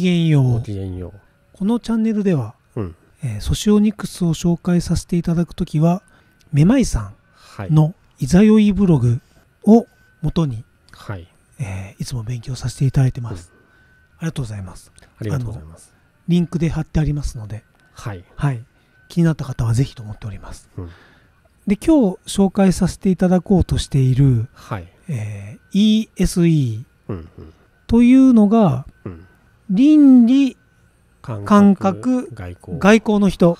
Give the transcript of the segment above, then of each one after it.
きげんよう。ごきげんよう。このチャンネルでは、うんえー、ソシオニクスを紹介させていただくときは、めまいさんのいざよいブログをもとに、はい、えー、いつも勉強させていただいてます。うん、ありがとうございます。ありがとうございます。リンクで貼ってありますので、はい。はい。気になった方はぜひと思っております。うん、で、今日紹介させていただこうとしている、はい。えー、ESE というのが、倫理感覚外交の人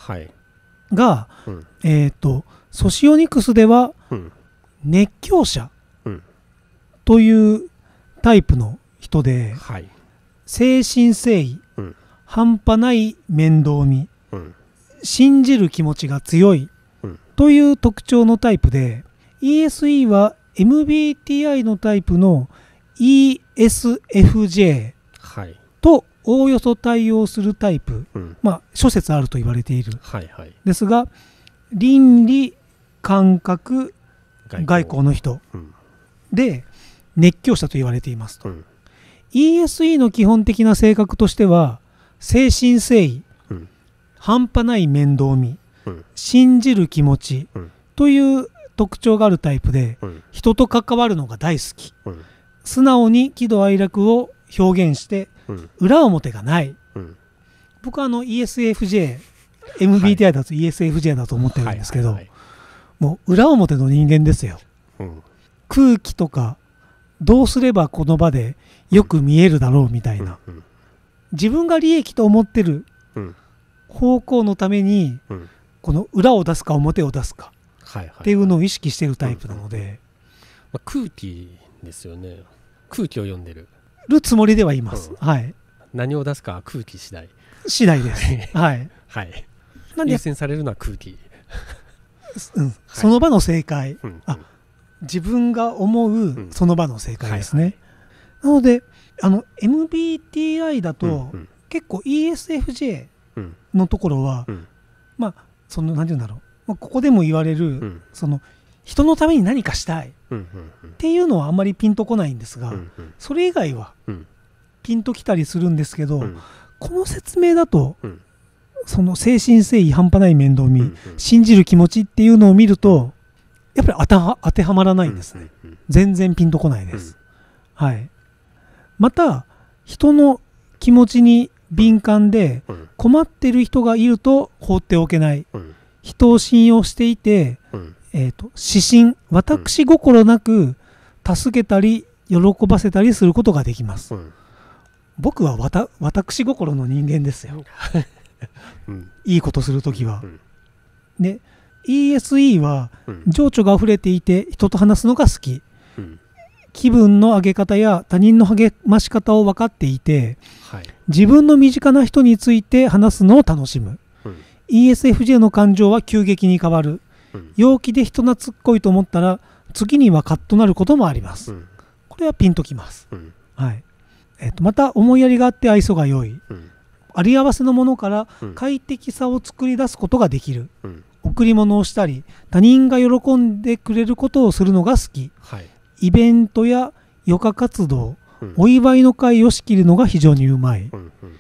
が、はいうん、えっ、ー、とソシオニクスでは熱狂者というタイプの人で、はい、精神誠意、うん、半端ない面倒見、うん、信じる気持ちが強いという特徴のタイプで ESE は MBTI のタイプの ESFJ とおおよそ対応するタイプ、うん、まあ、諸説あると言われている、はいはい、ですが倫理感覚外交の人、で熱狂者と言われていますと、うん、ESE の基本的な性格としては誠心誠意、半端ない面倒見、信じる気持ち、という特徴があるタイプで、人と関わるのが大好き、素直に喜怒哀楽を表現して裏表がない、うん、僕はあの ESFJ MBTI だと ESFJ だと思ってるんですけど、もう裏表の人間ですよ、うん、空気とかどうすればこの場でよく見えるだろうみたいな、自分が利益と思ってる方向のために、この裏を出すか表を出すかっていうのを意識してるタイプなので、ま空気ですよね空気を読んでるるつもりではいます、うん、はい何を出すか空気次第次第ですはい、はい、なんで優先されるのは空気、うん、その場の正解、うん、あ自分が思うその場の正解ですね、はいはい、なのであの MBTI だと、うんうん、結構 ESFJ のところは、うん、まあその何て言うんだろう、まあ、ここでも言われる、うん、その人のために何かしたいっていうのはあんまりピンとこないんですが、それ以外はピンときたりするんですけど、この説明だと、その精神誠意半端ない面倒見、信じる気持ちっていうのを見るとやっぱり当てはまらないんですね、全然ピンとこないです、はいまた人の気持ちに敏感で困ってる人がいると放っておけない、人を信用していてえーと、指針私心なく助けたり喜ばせたりすることができます、うん、僕はわた私心の人間ですよ、うん、いいことするときは、うん、で ESE は情緒が溢れていて人と話すのが好き、気分の上げ方や他人の励まし方を分かっていて、はい、自分の身近な人について話すのを楽しむ、ESFJ の感情は急激に変わる陽気で人懐っこいと思ったら次にはカッとなることもあります、これはピンときます、はいえー、とまた思いやりがあって愛想が良い、あり合わせのものから快適さを作り出すことができる、うん、贈り物をしたり他人が喜んでくれることをするのが好き、はい、イベントや余暇活動、うん、お祝いの会を仕切るのが非常にうまい、うんうん、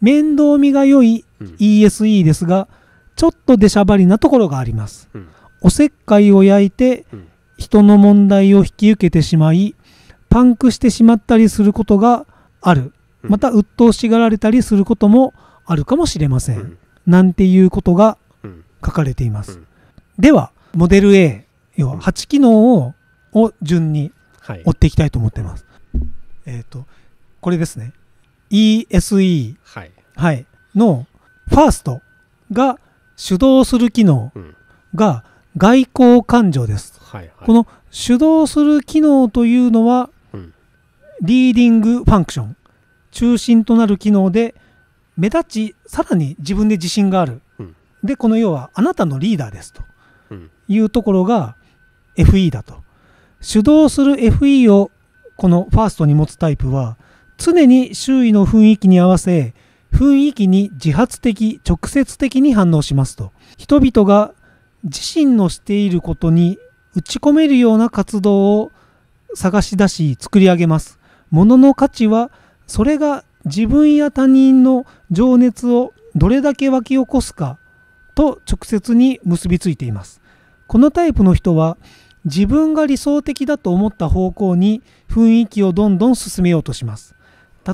面倒見が良い ESE ですが、ちょっと出しゃばりなところがあります、うん、おせっかいを焼いて、人の問題を引き受けてしまいパンクしてしまったりすることがあるまた鬱陶しがられたりすることもあるかもしれません、うん、なんていうことが書かれています、うん、ではモデル A 要は8機能をを順に追っていきたいと思っています、はい、えっ、とこれですね ESE、はい、はい、のファーストが主導する機能が外交感情です、はいはい、この主導する機能というのは、うん、リーディングファンクション中心となる機能で目立ちさらに自分で自信がある、うん、でこの要はあなたのリーダーですというところが FE だと主導する FE をこのファーストに持つタイプは常に周囲の雰囲気に合わせ雰囲気に自発的、直接的に反応しますと。人々が自身のしていることに打ち込めるような活動を探し出し作り上げます。物の価値はそれが自分や他人の情熱をどれだけ湧き起こすかと直接に結びついています。このタイプの人は自分が理想的だと思った方向に雰囲気をどんどん進めようとします。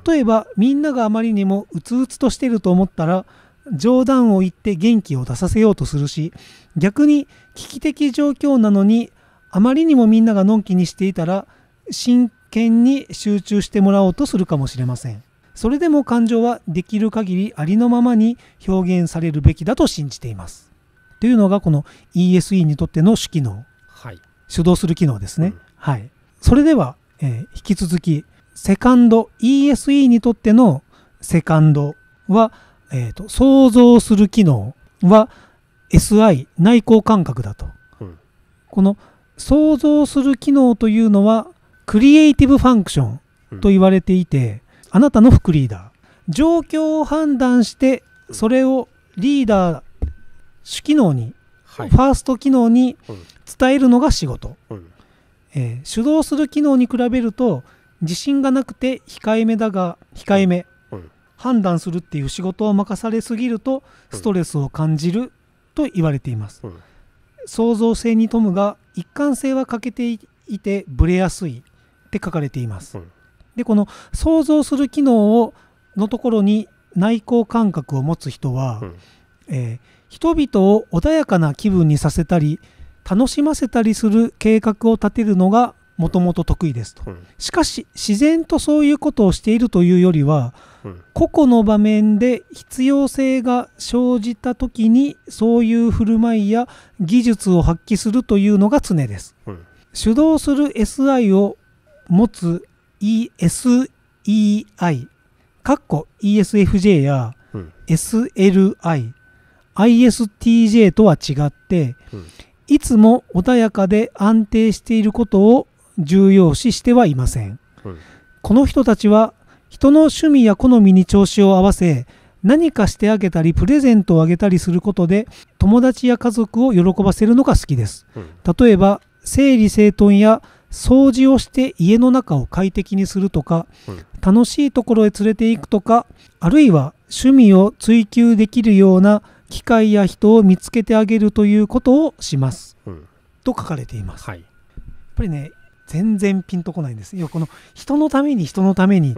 例えばみんながあまりにもうつうつとしてると思ったら冗談を言って元気を出させようとするし逆に危機的状況なのにあまりにもみんながのんきにしていたら真剣に集中してもらおうとするかもしれませんそれでも感情はできる限りありのままに表現されるべきだと信じていますというのがこの ESE にとっての主機能、はい、主導する機能ですね、うん、はいそれでは、えー、引き続きセカンド、ESE にとってのセカンドは、えっ、ー、と、想像する機能は SI、内向感覚だと。うん、この想像する機能というのは、クリエイティブファンクションと言われていて、うん、あなたの副リーダー。状況を判断して、それをリーダー、主機能に、はい、ファースト機能に伝えるのが仕事。うん、えー、主導する機能に比べると、自信がなくて控えめだが控えめ、うん、判断するっていう仕事を任されすぎるとストレスを感じると言われています、うん、創造性に富むが一貫性は欠けていてブレやすいって書かれています、うん、でこの想像する機能をのところに内向感覚を持つ人は、えー、人々を穏やかな気分にさせたり楽しませたりする計画を立てるのがもともと得意ですと、うん、しかし自然とそういうことをしているというよりは、うん、個々の場面で必要性が生じた時にそういう振る舞いや技術を発揮するというのが常です、うん、主導する SI を持つ ESEI かっこ ESFJ や SLI、ISTJ とは違って、いつも穏やかで安定していることを重要視してはいません、はい、この人たちは人の趣味や好みに調子を合わせ何かしてあげたりプレゼントをあげたりすることで友達や家族を喜ばせるのが好きです、例えば整理整頓や掃除をして家の中を快適にするとか、楽しいところへ連れて行くとかあるいは趣味を追求できるような機会や人を見つけてあげるということをします、と書かれています、はい、やっぱりね全然ピンとこないんですよこの人のために人のためにっ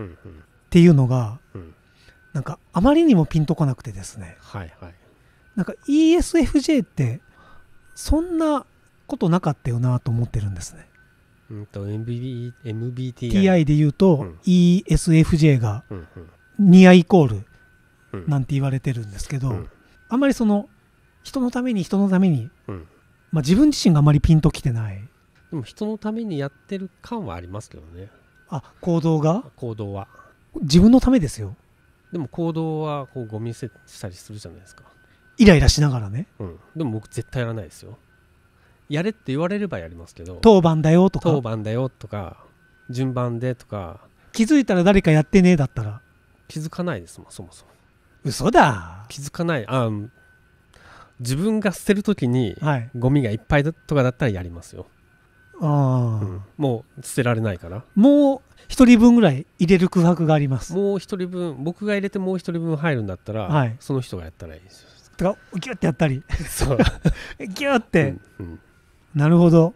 ていうのが、なんかあまりにもピンとこなくてですね、はいはい、なんか ESFJ ってそんなことなかったよなと思ってるんですね。うんと MB b t i で言うと、ESFJ がニアイコールなんて言われてるんですけど、あんまりその人のために人のために、まあ、自分自身があまりピンときてない。でも人のためにやってる感はありますけどねあ行動が行動は自分のためですよでも行動はこうゴミ捨てしたりするじゃないですかイライラしながらね、うん、でも僕絶対やらないですよやれって言われればやりますけど当番だよとか当番だよとか順番でとか気づいたら誰かやってねえだったら気づかないですもんそもそも嘘だ気づかないあ自分が捨てる時にゴミがいっぱいとかだったらやりますよ、はいあ、うん、もう捨てられないからもう1人分ぐらい入れる空白がありますもう1人分僕が入れてもう1人分入るんだったら、はい、その人がやったらいいですよとかギュッてやったりそう ギュッて、うんうん、なるほど